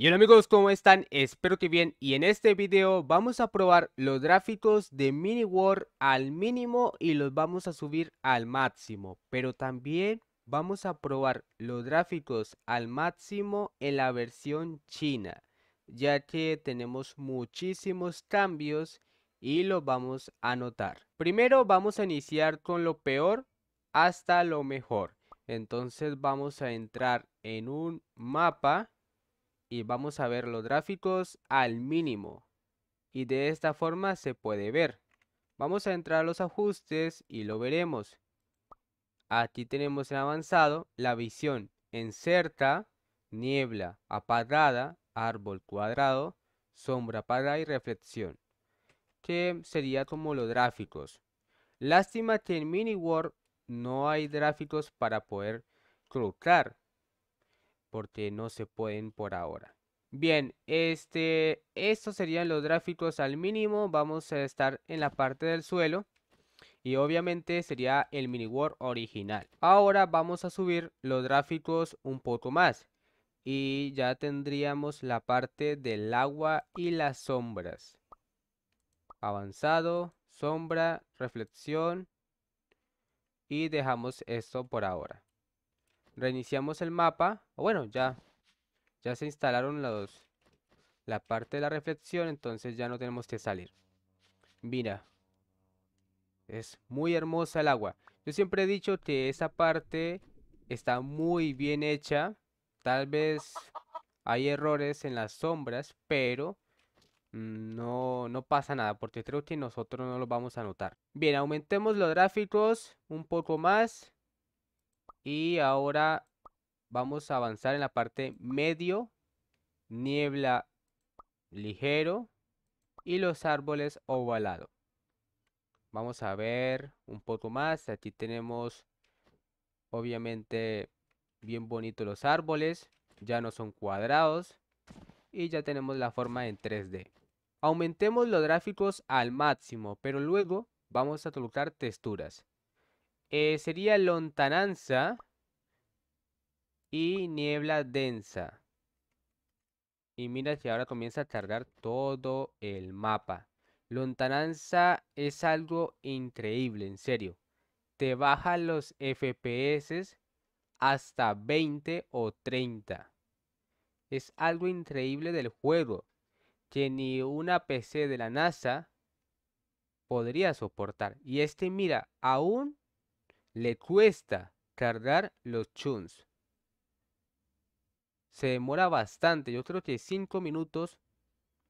Y hola amigos, ¿cómo están? Espero que bien y en este video vamos a probar los gráficos de Mini World al mínimo y los vamos a subir al máximo, pero también vamos a probar los gráficos al máximo en la versión china, ya que tenemos muchísimos cambios y los vamos a notar. Primero vamos a iniciar con lo peor hasta lo mejor, entonces vamos a entrar en un mapa y vamos a ver los gráficos al mínimo y de esta forma se puede ver. Vamos a entrar a los ajustes y lo veremos. Aquí tenemos en avanzado la visión en niebla apagada, árbol cuadrado, sombra apagada y reflexión, que sería como los gráficos. Lástima que en Mini World no hay gráficos para poder colocar porque no se pueden por ahora. Bien, este, estos serían los gráficos al mínimo. Vamos a estar en la parte del suelo. Y obviamente sería el mini world original. Ahora vamos a subir los gráficos un poco más. Y ya tendríamos la parte del agua y las sombras. Avanzado, sombra, reflexión. Y dejamos esto por ahora. Reiniciamos el mapa. bueno, ya, ya se instalaron los, la parte de la reflexión, entonces ya no tenemos que salir. Mira, es muy hermosa el agua. Yo siempre he dicho que esa parte está muy bien hecha. Tal vez hay errores en las sombras, pero no, no pasa nada, porque creo que nosotros no lo vamos a notar. Bien, aumentemos los gráficos un poco más. Y ahora vamos a avanzar en la parte medio, niebla ligero y los árboles ovalado. Vamos a ver un poco más. Aquí tenemos obviamente bien bonitos los árboles. Ya no son cuadrados. Y ya tenemos la forma en 3D. Aumentemos los gráficos al máximo, pero luego vamos a colocar texturas. Eh, sería lontananza y niebla densa. Y mira que ahora comienza a cargar todo el mapa. Lontananza es algo increíble, en serio. Te baja los FPS hasta 20 o 30. Es algo increíble del juego que ni una PC de la NASA podría soportar. Y este, mira, aún le cuesta cargar los chuns. Se demora bastante. Yo creo que 5 minutos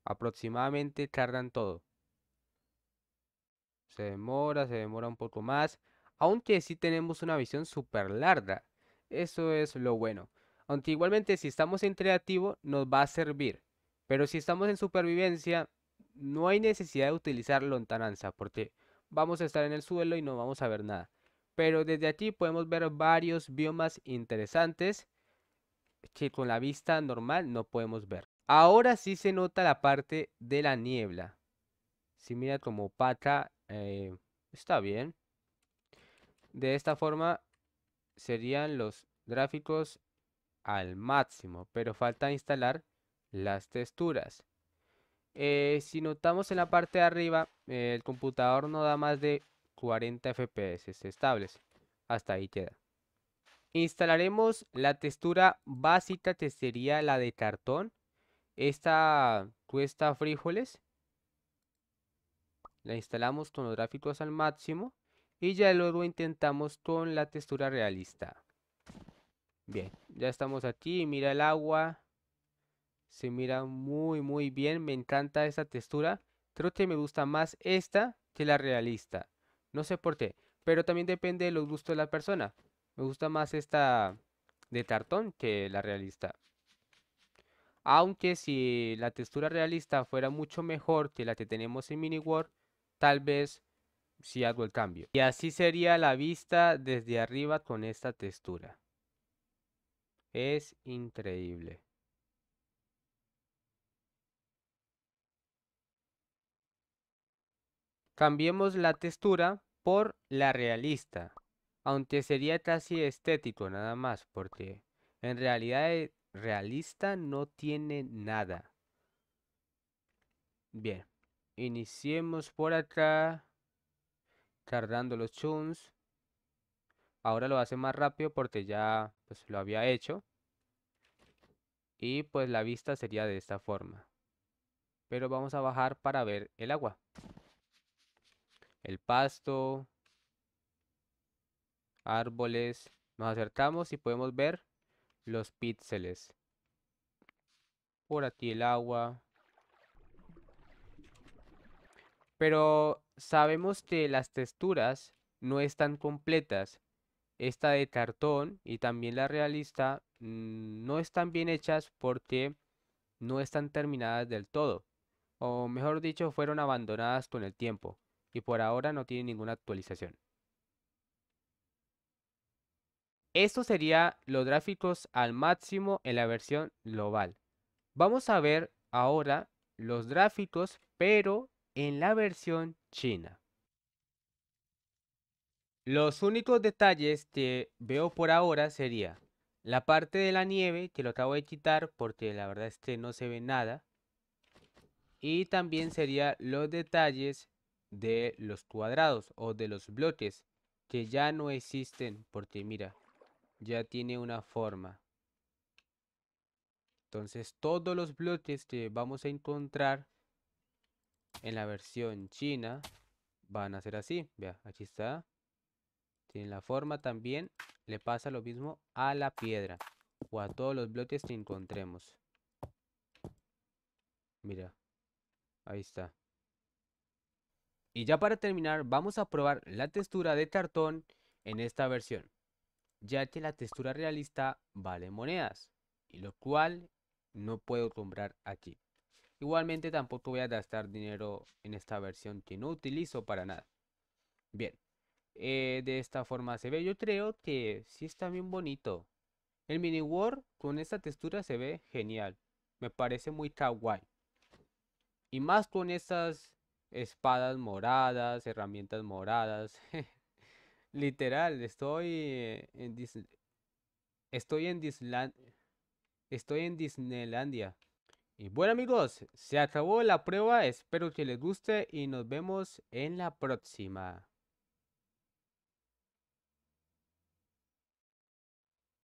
aproximadamente cargan todo. Se demora, se demora un poco más. Aunque sí tenemos una visión súper larga. Eso es lo bueno. Aunque igualmente si estamos en creativo nos va a servir. Pero si estamos en supervivencia no hay necesidad de utilizar lontananza porque vamos a estar en el suelo y no vamos a ver nada pero desde aquí podemos ver varios biomas interesantes que con la vista normal no podemos ver. Ahora sí se nota la parte de la niebla. Si mira como opaca, eh, está bien. De esta forma serían los gráficos al máximo, pero falta instalar las texturas. Eh, si notamos en la parte de arriba, el computador no da más de 40 FPS estables. Hasta ahí queda. Instalaremos la textura básica que sería la de cartón. Esta cuesta frijoles. La instalamos con los gráficos al máximo. Y ya luego intentamos con la textura realista. Bien, ya estamos aquí. Mira el agua. Se mira muy muy bien. Me encanta esta textura. Creo que me gusta más esta que la realista. No sé por qué. Pero también depende de los gustos de la persona. Me gusta más esta de tartón que la realista. Aunque si la textura realista fuera mucho mejor que la que tenemos en Mini World, tal vez si sí hago el cambio. Y así sería la vista desde arriba con esta textura. Es increíble. Cambiemos la textura por la realista, aunque sería casi estético nada más, porque en realidad eh, realista no tiene nada. Bien, iniciemos por acá, cargando los chuns. Ahora lo hace más rápido porque ya pues, lo había hecho. Y pues la vista sería de esta forma. Pero vamos a bajar para ver el agua el pasto, árboles. Nos acercamos y podemos ver los píxeles. Por aquí el agua. Pero sabemos que las texturas no están completas. Esta de cartón y también la realista mm, no están bien hechas porque no están terminadas del todo. O mejor dicho, fueron abandonadas con el tiempo y por ahora no tiene ninguna actualización. Esto sería los gráficos al máximo en la versión global. Vamos a ver ahora los gráficos pero en la versión china. Los únicos detalles que veo por ahora sería la parte de la nieve que lo acabo de quitar porque la verdad es que no se ve nada. Y también sería los detalles de los cuadrados o de los bloques que ya no existen porque mira, ya tiene una forma. Entonces todos los bloques que vamos a encontrar en la versión china van a ser así. Vea, aquí está. Tiene la forma también. Le pasa lo mismo a la piedra o a todos los bloques que encontremos. Mira, ahí está. Y ya para terminar vamos a probar la textura de cartón en esta versión, ya que la textura realista vale monedas, y lo cual no puedo comprar aquí. Igualmente tampoco voy a gastar dinero en esta versión que no utilizo para nada. Bien, eh, de esta forma se ve, yo creo que sí está bien bonito. El mini war con esta textura se ve genial, me parece muy kawaii. Y más con estas espadas moradas, herramientas moradas. Literal, estoy en estoy en estoy en Disneylandia. Y bueno amigos, se acabó la prueba, espero que les guste y nos vemos en la próxima.